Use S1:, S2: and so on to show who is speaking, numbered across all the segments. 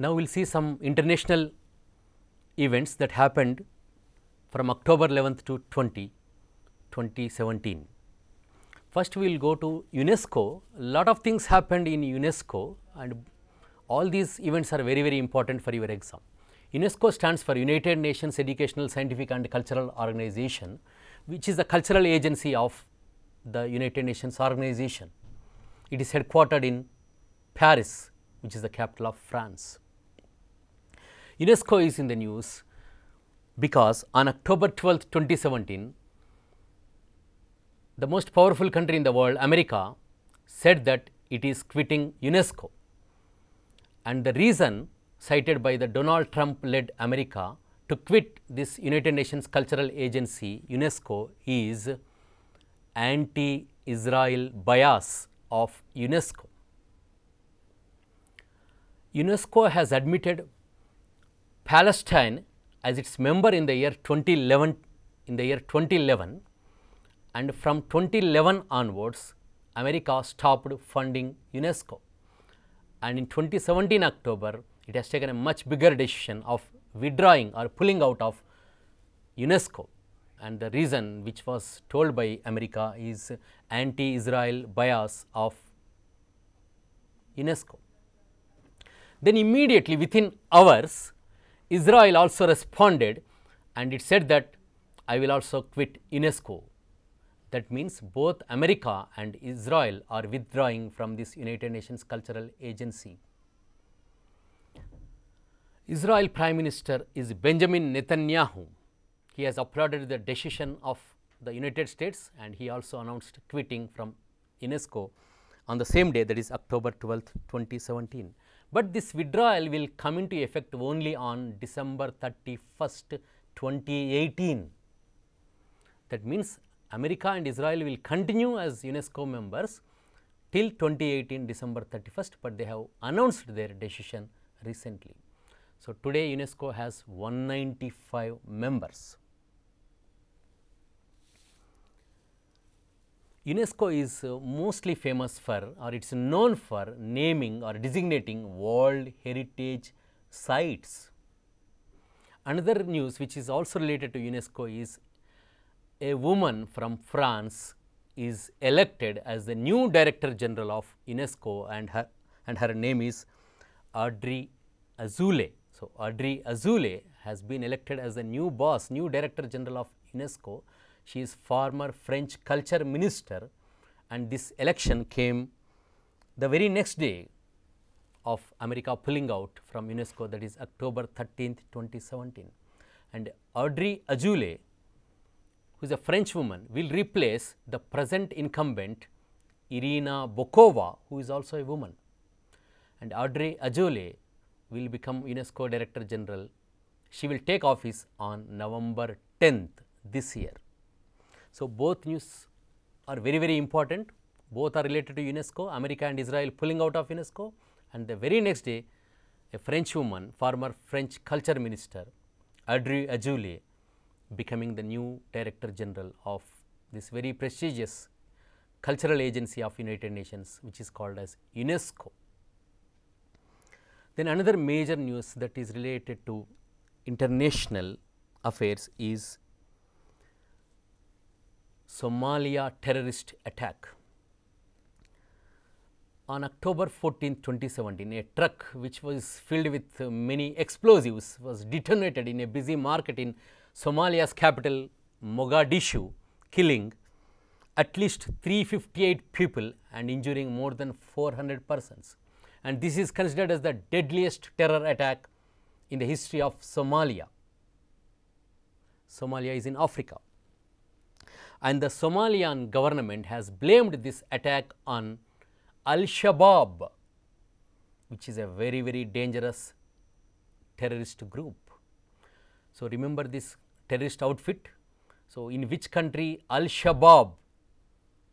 S1: Now, we will see some international events that happened from October 11th to 20, 2017. First, we will go to UNESCO. A lot of things happened in UNESCO and all these events are very, very important for your exam. UNESCO stands for United Nations Educational, Scientific and Cultural Organization, which is the cultural agency of the United Nations organization. It is headquartered in Paris, which is the capital of France. UNESCO is in the news because on October 12, 2017, the most powerful country in the world, America, said that it is quitting UNESCO. And the reason cited by the Donald Trump led America to quit this United Nations Cultural Agency, UNESCO, is anti Israel bias of UNESCO. UNESCO has admitted Palestine as its member in the year 2011 in the year 2011 and from 2011 onwards America stopped funding UNESCO and in 2017 October it has taken a much bigger decision of withdrawing or pulling out of UNESCO and the reason which was told by America is anti-Israel bias of UNESCO. Then immediately within hours Israel also responded and it said that I will also quit UNESCO. That means, both America and Israel are withdrawing from this United Nations Cultural Agency. Israel Prime Minister is Benjamin Netanyahu. He has applauded the decision of the United States and he also announced quitting from UNESCO on the same day that is October 12, 2017. But this withdrawal will come into effect only on December 31st, 2018. That means, America and Israel will continue as UNESCO members till 2018 December 31st, but they have announced their decision recently. So, today UNESCO has 195 members. UNESCO is uh, mostly famous for or it is known for naming or designating World Heritage Sites. Another news which is also related to UNESCO is a woman from France is elected as the new Director General of UNESCO and her and her name is Audrey Azoulay. So, Audrey Azoulay has been elected as the new boss, new Director General of UNESCO she is former French culture minister and this election came the very next day of America pulling out from UNESCO that is October 13th 2017 and Audrey Azoulay who is a French woman will replace the present incumbent Irina Bokova who is also a woman and Audrey Azoulay will become UNESCO Director General. She will take office on November 10th this year. So, both news are very, very important. Both are related to UNESCO, America and Israel pulling out of UNESCO. And the very next day, a French woman, former French culture minister, Audrey Azoulay, becoming the new director general of this very prestigious cultural agency of United Nations, which is called as UNESCO. Then another major news that is related to international affairs is Somalia terrorist attack. On October 14, 2017, a truck which was filled with many explosives was detonated in a busy market in Somalia's capital Mogadishu, killing at least 358 people and injuring more than 400 persons. And this is considered as the deadliest terror attack in the history of Somalia. Somalia is in Africa and the Somalian government has blamed this attack on Al-Shabaab, which is a very, very dangerous terrorist group. So, remember this terrorist outfit. So, in which country Al-Shabaab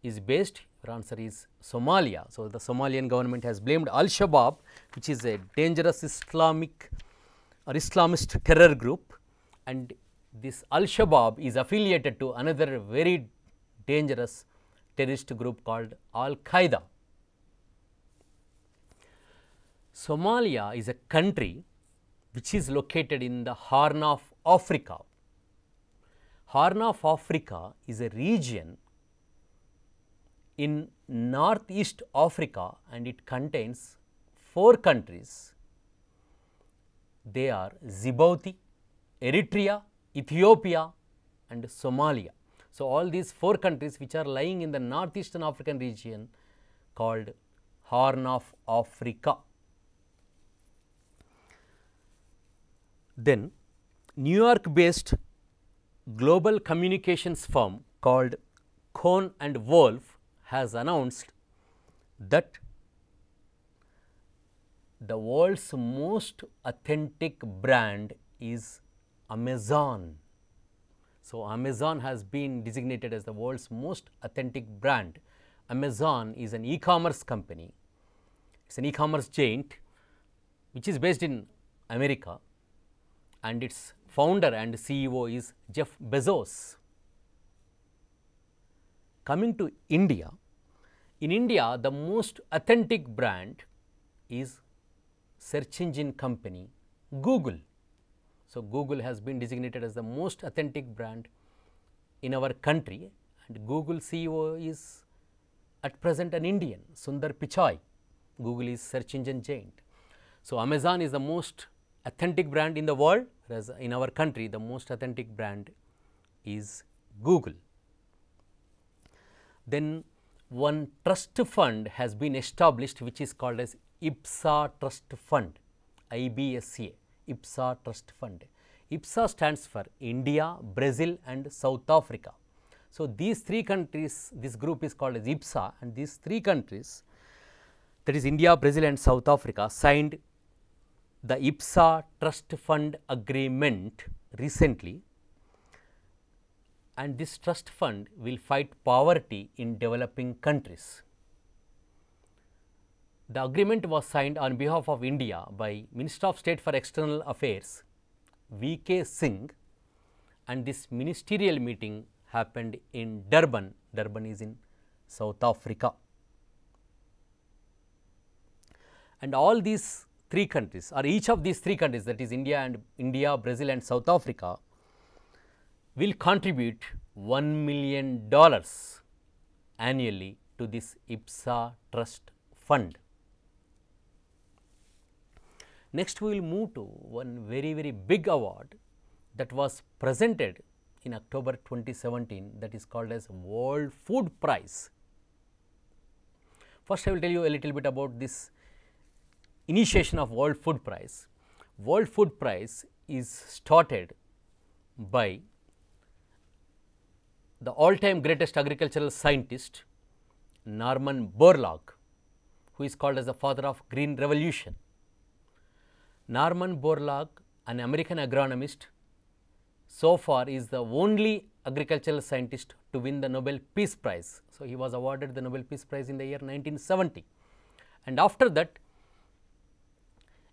S1: is based? Your answer is Somalia. So, the Somalian government has blamed Al-Shabaab, which is a dangerous Islamic or Islamist terror group and this Al-Shabaab is affiliated to another very dangerous terrorist group called Al-Qaeda. Somalia is a country which is located in the Horn of Africa. Horn of Africa is a region in northeast Africa and it contains four countries. They are Djibouti, Eritrea, Ethiopia and Somalia. So, all these four countries which are lying in the northeastern African region called Horn of Africa. Then New York based global communications firm called Cohn and Wolf has announced that the world's most authentic brand is Amazon. So, Amazon has been designated as the world's most authentic brand. Amazon is an e-commerce company, it is an e-commerce giant which is based in America and its founder and CEO is Jeff Bezos. Coming to India, in India the most authentic brand is search engine company Google. So, Google has been designated as the most authentic brand in our country and Google CEO is at present an Indian, Sundar Pichai. Google is search engine giant. So, Amazon is the most authentic brand in the world, whereas in our country the most authentic brand is Google. Then one trust fund has been established which is called as IPSA Trust Fund, IBSA. IPSA Trust Fund. IPSA stands for India, Brazil and South Africa. So, these three countries, this group is called as IPSA and these three countries that is India, Brazil and South Africa signed the IPSA Trust Fund Agreement recently and this trust fund will fight poverty in developing countries. The agreement was signed on behalf of India by Minister of State for External Affairs V.K. Singh and this ministerial meeting happened in Durban. Durban is in South Africa. And all these three countries or each of these three countries that is India and India, Brazil and South Africa will contribute 1 million dollars annually to this IPSA trust fund. Next, we will move to one very, very big award that was presented in October 2017 that is called as World Food Prize. First, I will tell you a little bit about this initiation of World Food Prize. World Food Prize is started by the all time greatest agricultural scientist Norman Borlaug, who is called as the father of green revolution. Norman Borlaug, an American agronomist, so far is the only agricultural scientist to win the Nobel Peace Prize. So, he was awarded the Nobel Peace Prize in the year 1970 and after that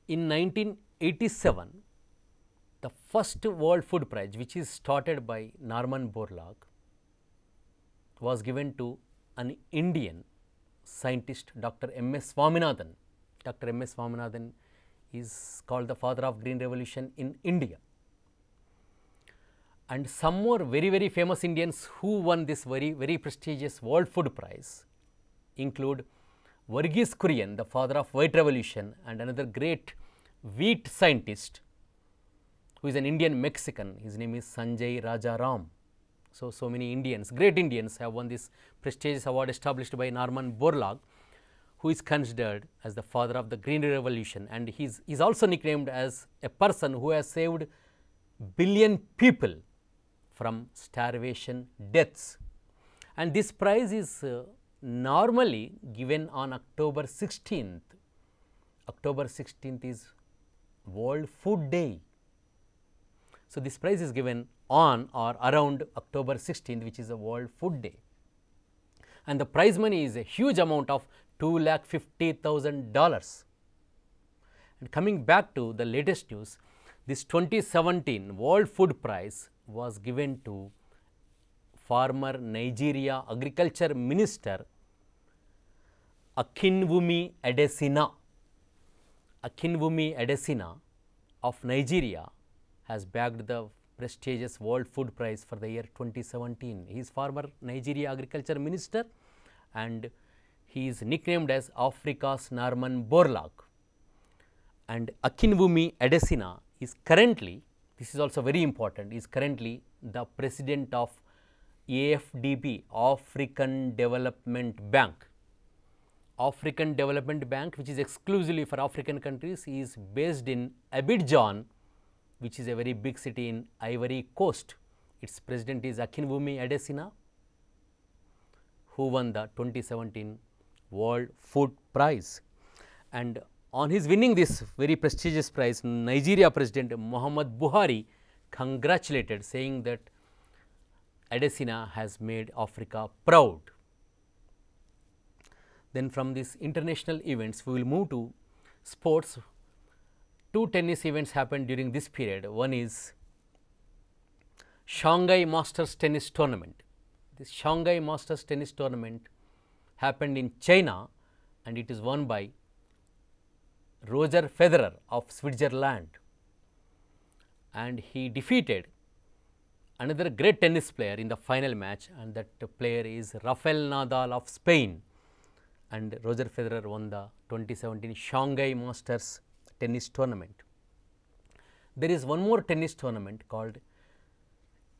S1: in 1987 the first World Food Prize which is started by Norman Borlaug was given to an Indian scientist Dr. M. S. Swaminathan. Dr. M. S. Swaminathan he is called the father of green revolution in India. And some more very, very famous Indians who won this very, very prestigious World Food Prize include Verghese Kurian, the father of white revolution and another great wheat scientist who is an Indian Mexican. His name is Sanjay Raja Ram. So, so many Indians, great Indians have won this prestigious award established by Norman Borlaug who is considered as the father of the Green Revolution and he is also nicknamed as a person who has saved billion people from starvation deaths. And this prize is uh, normally given on October 16th. October 16th is World Food Day. So, this prize is given on or around October 16th, which is a World Food Day. And the prize money is a huge amount of $2,50,000. And coming back to the latest news, this 2017 World Food Prize was given to former Nigeria Agriculture Minister Akinwumi Adesina. Akinwumi Adesina of Nigeria has bagged the prestigious World Food Prize for the year 2017. He is former Nigeria Agriculture Minister and he is nicknamed as Africa's Norman Borlaug. And Akinwumi Adesina is currently, this is also very important, is currently the president of AFDB, African Development Bank. African Development Bank, which is exclusively for African countries, is based in Abidjan, which is a very big city in Ivory Coast. Its president is Akinwumi Adesina, who won the 2017 World Food Prize. And on his winning this very prestigious prize, Nigeria President Muhammad Buhari congratulated saying that Adesina has made Africa proud. Then from these international events, we will move to sports. Two tennis events happened during this period. One is Shanghai Masters Tennis Tournament. This Shanghai Masters Tennis Tournament happened in China and it is won by Roger Federer of Switzerland and he defeated another great tennis player in the final match and that player is Rafael Nadal of Spain and Roger Federer won the 2017 Shanghai Masters tennis tournament. There is one more tennis tournament called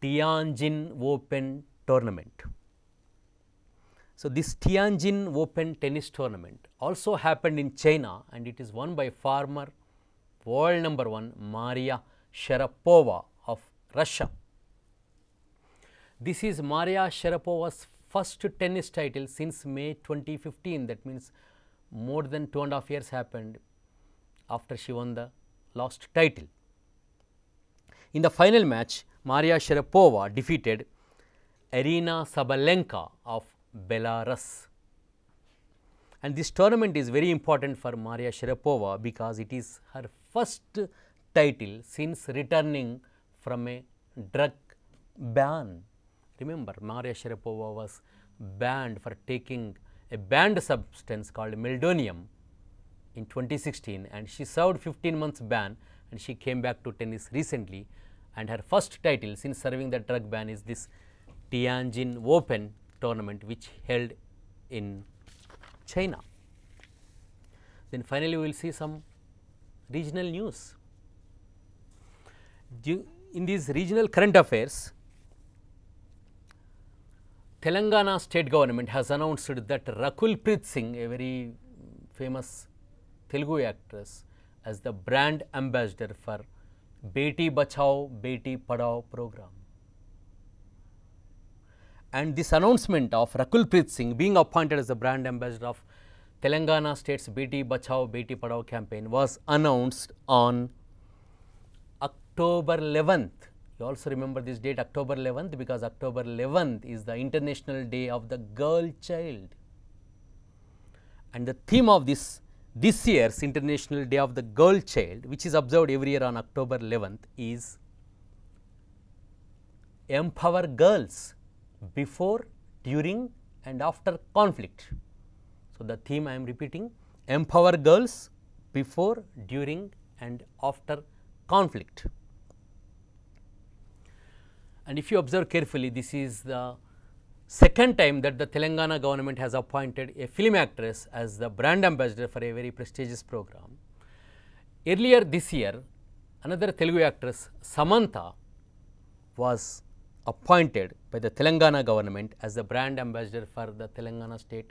S1: Tianjin Open tournament. So, this Tianjin Open tennis tournament also happened in China and it is won by former world number 1 Maria Sharapova of Russia. This is Maria Sharapova's first tennis title since May 2015 that means more than two and a half years happened after she won the last title. In the final match Maria Sharapova defeated Irina Sabalenka of Belarus. And this tournament is very important for Maria Sharapova because it is her first title since returning from a drug ban. Remember, Maria Sharapova was banned for taking a banned substance called meldonium in 2016 and she served 15 months ban and she came back to tennis recently and her first title since serving the drug ban is this Tianjin Open tournament which held in China. Then finally, we will see some regional news. In these regional current affairs, Telangana state government has announced that Rakul Rakulpreet Singh, a very famous Telugu actress, as the brand ambassador for Beti Bachao, Beti Padao program and this announcement of Rakul Preet Singh being appointed as the brand ambassador of Telangana state's BT Bachao BT Padao campaign was announced on October 11th. You also remember this date October 11th because October 11th is the International Day of the Girl Child. And the theme of this this year's International Day of the Girl Child which is observed every year on October 11th is Empower Girls before, during and after conflict. So, the theme I am repeating empower girls before, during and after conflict. And if you observe carefully, this is the second time that the Telangana government has appointed a film actress as the brand ambassador for a very prestigious program. Earlier this year, another Telugu actress, Samantha, was appointed by the Telangana government as the brand ambassador for the Telangana state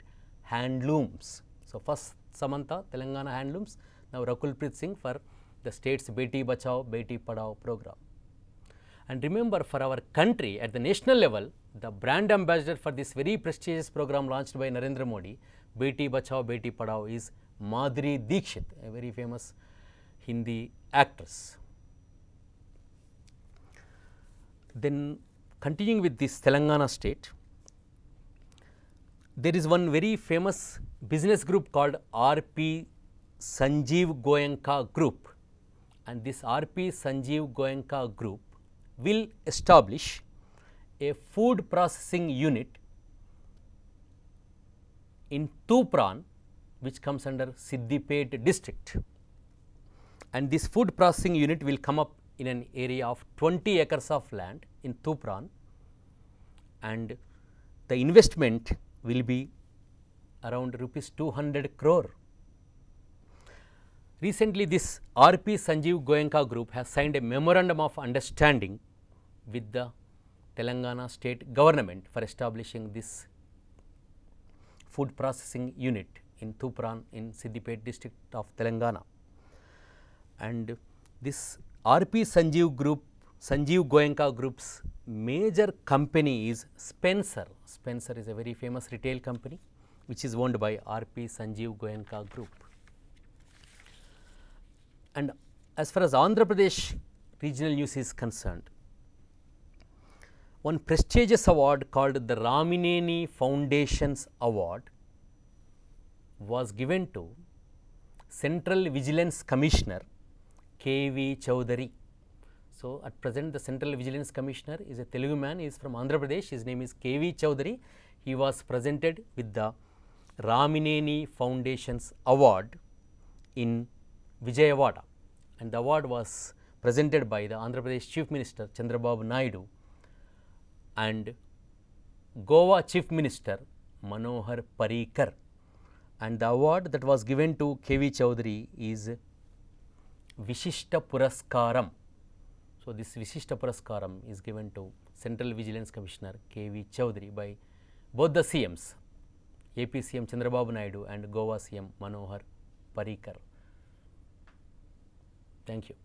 S1: handlooms. So, first Samantha Telangana handlooms, now Rakulpreet Singh for the state's Beti Bachao, Beti Padao program. And remember for our country at the national level, the brand ambassador for this very prestigious program launched by Narendra Modi, Beti Bachao, Beti Padao is Madhuri Dikshit, a very famous Hindi actress. Then continuing with this Telangana state, there is one very famous business group called RP Sanjeev Goenka Group and this RP Sanjeev Goenka Group will establish a food processing unit in Tupran which comes under Siddipet district and this food processing unit will come up in an area of 20 acres of land in Tupran and the investment will be around rupees 200 crore. Recently, this RP Sanjeev Goenka group has signed a memorandum of understanding with the Telangana state government for establishing this food processing unit in Tupran in Siddipet district of Telangana. And this RP Sanjeev Group, Sanjeev Goenka Group's major company is Spencer. Spencer is a very famous retail company which is owned by RP Sanjeev Goenka Group. And as far as Andhra Pradesh regional news is concerned, one prestigious award called the Ramineni Foundations Award was given to Central Vigilance Commissioner K.V. Chowdhury. So, at present the Central Vigilance Commissioner is a Telugu man, he is from Andhra Pradesh, his name is K.V. Chowdhury. He was presented with the Ramineni Foundation's award in Vijayawada and the award was presented by the Andhra Pradesh Chief Minister Chandrababu Naidu and Goa Chief Minister Manohar Parikar and the award that was given to K.V. Chowdhury is విశిష్ట పురస్కారం so this విశిష్ట పురస్కారం is given to central vigilance commissioner K V Chowdary by both the CMs AP CM Chandrababu Naidu and Goa CM Manohar Parrikar thank you